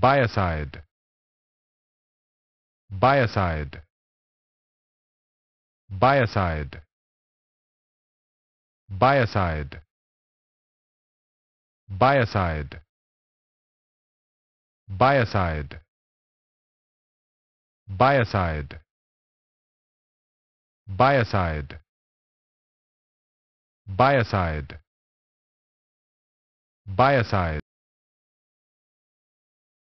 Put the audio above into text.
Biocide. Biocide. Biocide. Biocide. Biocide. Biocide. Biocide. Biocide. Biocide. Biocide.